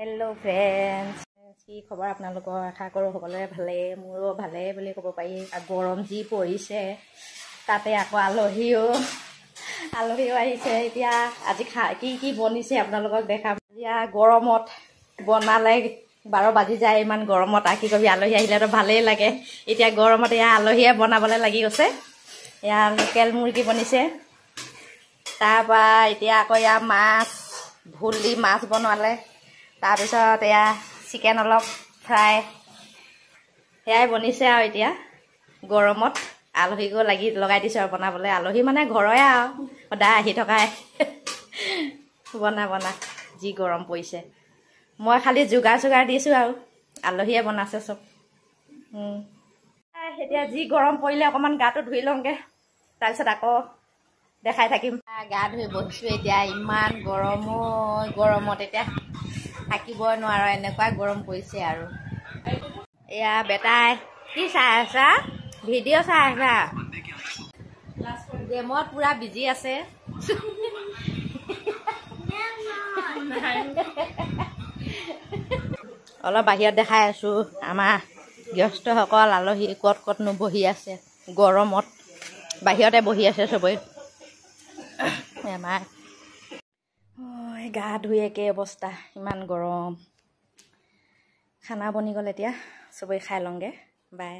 hello' friends কি খবৰ আপোনালোকৰ আশা কৰোঁ সকলোৰে ভালেই মোৰো ভালেই বুলি ক'ব পাৰি গৰম যি পৰিছে তাতে আকৌ আলহীও আলহীও আহিছে এতিয়া আজি খা কি কি বনিছে আপোনালোকক দেখাম এতিয়া গৰমত বনালে বাৰ বাজি যায় ইমান গৰমত আৰু কি কবি আলহী আহিলেতো ভালেই লাগে এতিয়া গৰমত এয়া আলহীয়ে বনাবলৈ লাগি গৈছে এয়া লোকেল মুৰ্গী বনিছে তাৰপৰা এতিয়া আকৌ এয়া মাছ ভোল দি মাছ বনালে তাৰপিছত এয়া চিকেন অলপ ফ্ৰাই সেয়াই বনিছে আৰু এতিয়া গৰমত আলহীকো লাগি লগাই দিছোঁ আৰু বনাবলৈ আলহী মানে ঘৰৰে আৰু সদায় আহি থকাই বনা বনা যি গৰম পৰিছে মই খালি যোগাৰ চোগাৰ দিছোঁ আৰু আলহীয়ে বনাইছে চব এতিয়া যি গৰম পৰিলে অকণমান গাটো ধুই লওঁগৈ তাৰপিছত আকৌ দেখাই থাকিম গা ধুই বহিছোঁ এতিয়া ইমান গৰম গৰমত এতিয়া থাকিব নোৱাৰ এনেকুৱাই গৰম পৰিছে আৰু এয়া বেটাই কি চাই আছা ভিডিঅ' চাই আছা গেমত পুৰা বিজি আছে অলপ বাহিৰত দেখাই আছো আমাৰ গৃহস্থসকল আলহী ক'ত ক'তনো বহি আছে গৰমত বাহিৰতে বহি আছে চবেই আমাৰ গা ধুই একে অৱস্থা ইমান গৰম খানা বনি গ'ল এতিয়া চবেই খাই লওঁগৈ বাই